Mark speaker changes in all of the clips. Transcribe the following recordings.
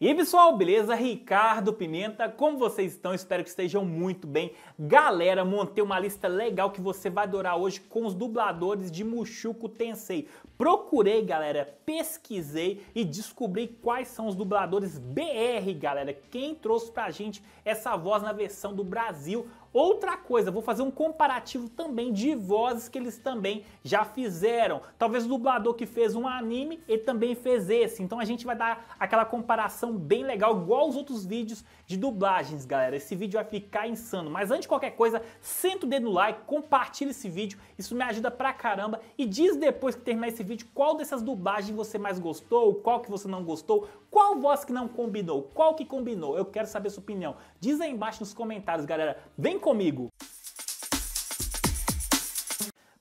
Speaker 1: E aí pessoal, beleza? Ricardo Pimenta, como vocês estão? Espero que estejam muito bem. Galera, montei uma lista legal que você vai adorar hoje com os dubladores de Mushuku Tensei. Procurei, galera, pesquisei e descobri quais são os dubladores BR, galera. Quem trouxe pra gente essa voz na versão do Brasil Outra coisa, vou fazer um comparativo também de vozes que eles também já fizeram. Talvez o dublador que fez um anime, ele também fez esse. Então a gente vai dar aquela comparação bem legal, igual os outros vídeos de dublagens, galera. Esse vídeo vai ficar insano. Mas antes de qualquer coisa, senta o dedo no like, compartilha esse vídeo, isso me ajuda pra caramba. E diz depois que terminar esse vídeo qual dessas dublagens você mais gostou, qual que você não gostou, qual voz que não combinou? Qual que combinou? Eu quero saber sua opinião. Diz aí embaixo nos comentários, galera. Vem comigo!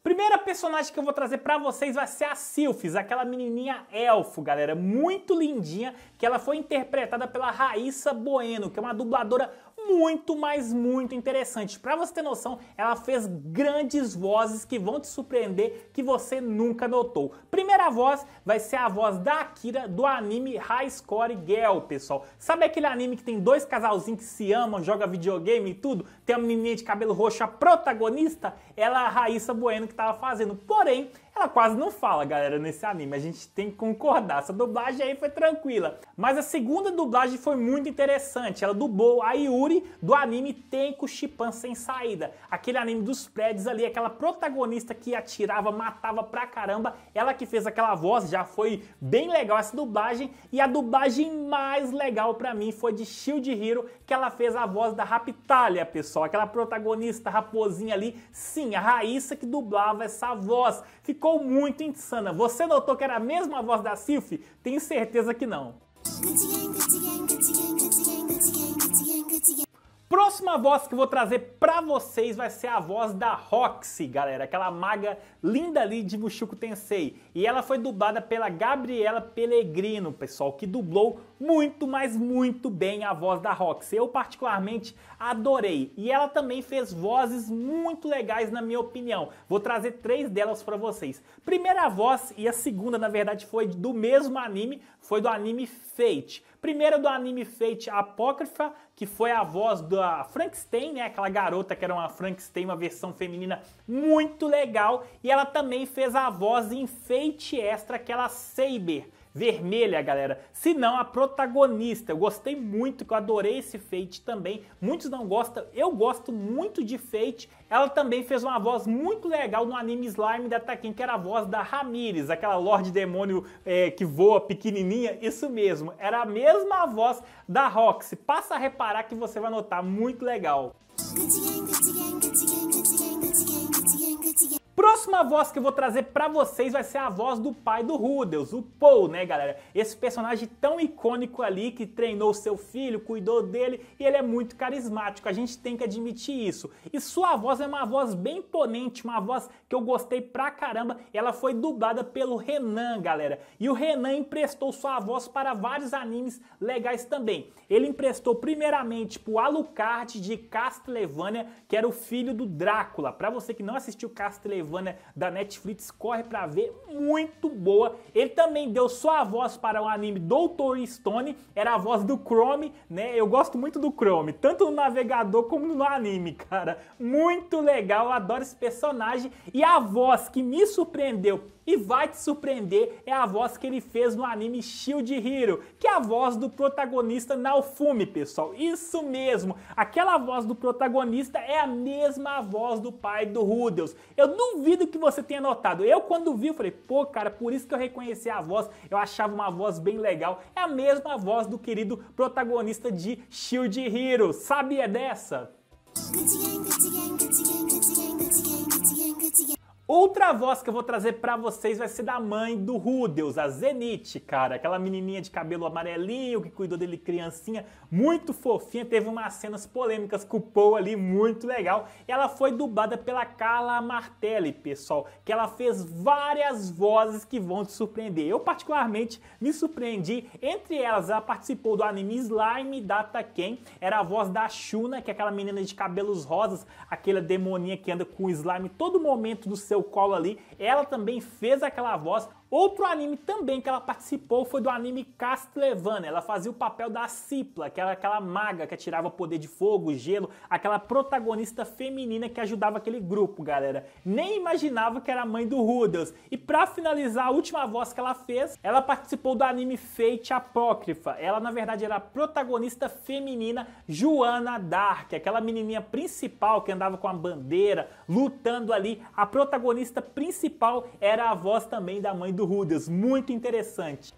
Speaker 1: Primeira personagem que eu vou trazer para vocês vai ser a Silphis, aquela menininha elfo, galera, muito lindinha, que ela foi interpretada pela Raíssa Bueno, que é uma dubladora muito, mas muito interessante. Para você ter noção, ela fez grandes vozes que vão te surpreender que você nunca notou. Primeira voz vai ser a voz da Akira do anime High Score Girl, pessoal. Sabe aquele anime que tem dois casalzinhos que se amam, joga videogame e tudo? Tem uma menininha de cabelo roxo, a protagonista? Ela é a Raíssa Bueno que estava fazendo. Porém, ela quase não fala, galera, nesse anime. A gente tem que concordar. Essa dublagem aí foi tranquila. Mas a segunda dublagem foi muito interessante. Ela dublou a Yuri do anime Tenko Shippan Sem Saída. Aquele anime dos prédios ali, aquela protagonista que atirava, matava pra caramba. Ela que fez aquela voz, já foi bem legal essa dublagem. E a dublagem mais legal pra mim foi de Shield Hero, que ela fez a voz da Raptalia, pessoal. Aquela protagonista raposinha ali. Sim, a Raíssa que dublava essa voz. Ficou ficou muito insana. Você notou que era a mesma voz da Sylph? Tenho certeza que não. Próxima voz que vou trazer pra vocês vai ser a voz da Roxy, galera, aquela maga linda ali de Mushoku Tensei. E ela foi dublada pela Gabriela Pellegrino, pessoal, que dublou muito, mas muito bem a voz da Roxy. Eu particularmente adorei. E ela também fez vozes muito legais na minha opinião. Vou trazer três delas para vocês. Primeira voz e a segunda, na verdade, foi do mesmo anime, foi do anime Fate. Primeiro do anime Fate Apócrifa, que foi a voz da Frankenstein, né? Aquela garota que era uma Frankenstein, uma versão feminina muito legal. E ela também fez a voz em Fate Extra, aquela Saber vermelha, galera, se não a protagonista. Eu gostei muito, que eu adorei esse Fate também. Muitos não gostam, eu gosto muito de Fate. Ela também fez uma voz muito legal no anime Slime da Taquin, que era a voz da Ramirez, aquela Lorde Demônio é, que voa pequenininha. Isso mesmo, era a mesma voz da Roxy. Passa a reparar que você vai notar, muito legal. próxima voz que eu vou trazer para vocês vai ser a voz do pai do Rudels, o Paul, né, galera? Esse personagem tão icônico ali que treinou seu filho, cuidou dele e ele é muito carismático. A gente tem que admitir isso. E sua voz é uma voz bem imponente, uma voz que eu gostei pra caramba. Ela foi dublada pelo Renan, galera. E o Renan emprestou sua voz para vários animes legais também. Ele emprestou primeiramente pro Alucard de Castlevania, que era o filho do Drácula. Para você que não assistiu Castlevania, Castlevania da Netflix, corre pra ver, muito boa. Ele também deu só a voz para o anime Doutor Stone, era a voz do Chrome, né? Eu gosto muito do Chrome, tanto no navegador como no anime, cara. Muito legal, eu adoro esse personagem. E a voz que me surpreendeu e vai te surpreender é a voz que ele fez no anime Shield Hero, que é a voz do protagonista Naofumi, pessoal. Isso mesmo, aquela voz do protagonista é a mesma voz do pai do Rudeus. Eu duvido que você tenha notado. Eu quando vi, eu falei, pô, cara, por isso que eu reconheci a voz. Eu achava uma voz bem legal. É a mesma voz do querido protagonista de Shield Hero. Sabia dessa? Outra voz que eu vou trazer para vocês vai ser da mãe do Rudeus, a Zenith, cara. Aquela menininha de cabelo amarelinho que cuidou dele criancinha, muito fofinha. Teve umas cenas polêmicas com o Paul ali, muito legal. ela foi dublada pela Carla Martelli, pessoal, que ela fez várias vozes que vão te surpreender. Eu, particularmente, me surpreendi. Entre elas, ela participou do anime Slime Data Ken. Era a voz da Shuna, que é aquela menina de cabelos rosas, aquela demoninha que anda com slime todo momento do seu seu colo ali, ela também fez aquela voz Outro anime também que ela participou foi do anime Castlevania. Ela fazia o papel da Cipla, que era aquela maga que atirava poder de fogo, gelo, aquela protagonista feminina que ajudava aquele grupo, galera. Nem imaginava que era a mãe do Rudels. E para finalizar, a última voz que ela fez, ela participou do anime Fate Apócrifa. Ela, na verdade, era a protagonista feminina Joana Dark, aquela menininha principal que andava com a bandeira, lutando ali. A protagonista principal era a voz também da mãe do do Rudas, muito interessante.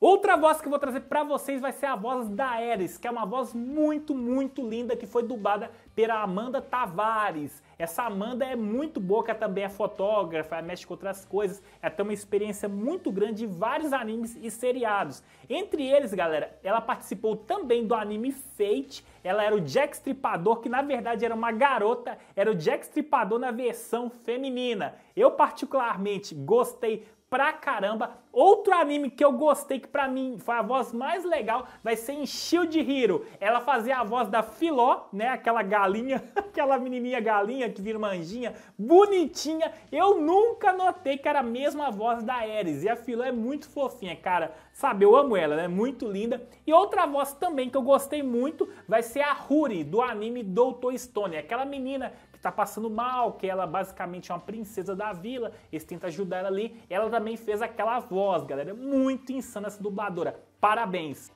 Speaker 1: Outra voz que eu vou trazer para vocês vai ser a voz da Eris, que é uma voz muito, muito linda que foi dubada pela Amanda Tavares. Essa Amanda é muito boa, que ela também é fotógrafa, ela mexe com outras coisas, ela tem uma experiência muito grande de vários animes e seriados. Entre eles, galera, ela participou também do anime Fate, ela era o Jack Stripador, que na verdade era uma garota, era o Jack Stripador na versão feminina. Eu particularmente gostei pra caramba. Outro anime que eu gostei, que pra mim foi a voz mais legal, vai ser em Shield Hero. Ela fazia a voz da Filó, né? Aquela galinha, aquela menininha galinha que vira manjinha, bonitinha. Eu nunca notei que era a mesma voz da Ares. E a Filó é muito fofinha, cara. Sabe, eu amo ela, né muito linda. E outra voz também que eu gostei muito vai ser a Ruri, do anime Doutor Stone. Aquela menina que tá passando mal, que ela basicamente é uma princesa da vila, eles tentam ajudar ela ali. Ela também fez aquela voz, galera. É muito insana essa dubladora. Parabéns!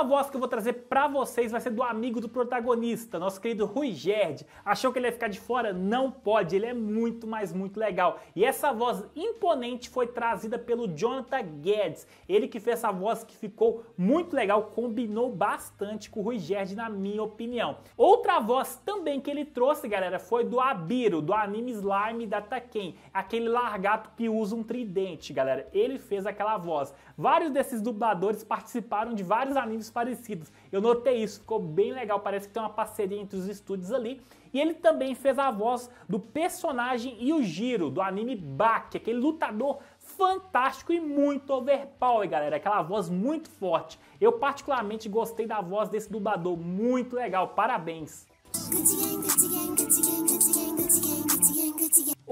Speaker 1: a voz que eu vou trazer para vocês vai ser do amigo do protagonista, nosso querido Rui Gerd. Achou que ele ia ficar de fora? Não pode, ele é muito, mas muito legal. E essa voz imponente foi trazida pelo Jonathan Guedes, ele que fez essa voz que ficou muito legal, combinou bastante com o Rui Gerd, na minha opinião. Outra voz também que ele trouxe, galera, foi do Abiro, do anime Slime da Taken, aquele largato que usa um tridente, galera. Ele fez aquela voz. Vários desses dubladores participaram de vários animes parecidos. Eu notei isso, ficou bem legal, parece que tem uma parceria entre os estúdios ali. E ele também fez a voz do personagem Yujiro, do anime Baki, aquele lutador fantástico e muito overpower, galera. Aquela voz muito forte. Eu particularmente gostei da voz desse dublador, muito legal, parabéns.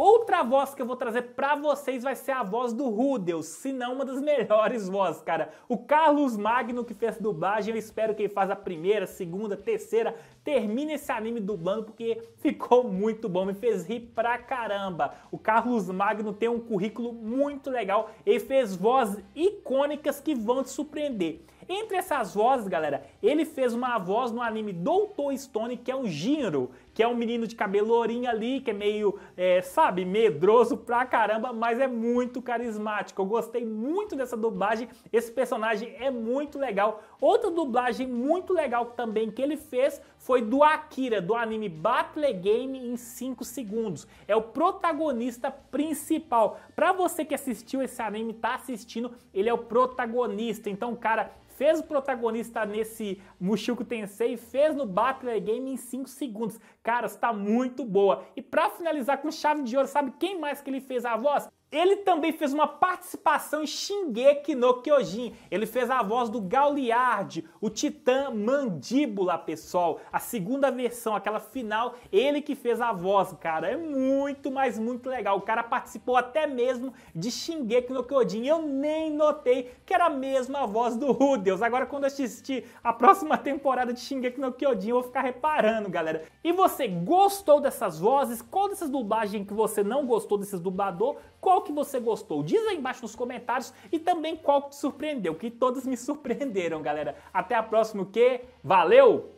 Speaker 1: Outra voz que eu vou trazer para vocês vai ser a voz do Rudeus, se não uma das melhores vozes, cara. O Carlos Magno que fez dublagem, eu espero que ele faça a primeira, segunda, terceira, termine esse anime dublando porque ficou muito bom, me fez rir pra caramba. O Carlos Magno tem um currículo muito legal, ele fez vozes icônicas que vão te surpreender. Entre essas vozes, galera, ele fez uma voz no anime Doutor Stone, que é o Jinro, que é um menino de cabelo ourinho ali, que é meio, é, sabe, medroso pra caramba, mas é muito carismático. Eu gostei muito dessa dublagem, esse personagem é muito legal. Outra dublagem muito legal também que ele fez foi do Akira, do anime Battle Game em 5 segundos. É o protagonista principal. Pra você que assistiu esse anime, tá assistindo, ele é o protagonista. Então, cara, fez o protagonista nesse Mushoku Tensei, fez no Battle Game em 5 segundos. Cara, está muito boa. E para finalizar com chave de ouro, sabe quem mais que ele fez a voz? Ele também fez uma participação em Shingeki no Kyojin. Ele fez a voz do Gauliard, o Titã Mandíbula, pessoal. A segunda versão, aquela final, ele que fez a voz, cara. É muito, mas muito legal. O cara participou até mesmo de Shingeki no Kyojin. Eu nem notei que era a mesma voz do Rudeus. Agora, quando assistir a próxima temporada de Shingeki no Kyojin, eu vou ficar reparando, galera. E você gostou dessas vozes? Qual dessas dublagens que você não gostou desses dublador? Qual qual que você gostou. Diz aí embaixo nos comentários e também qual que te surpreendeu, que todas me surpreenderam, galera. Até a próxima, o que? Valeu!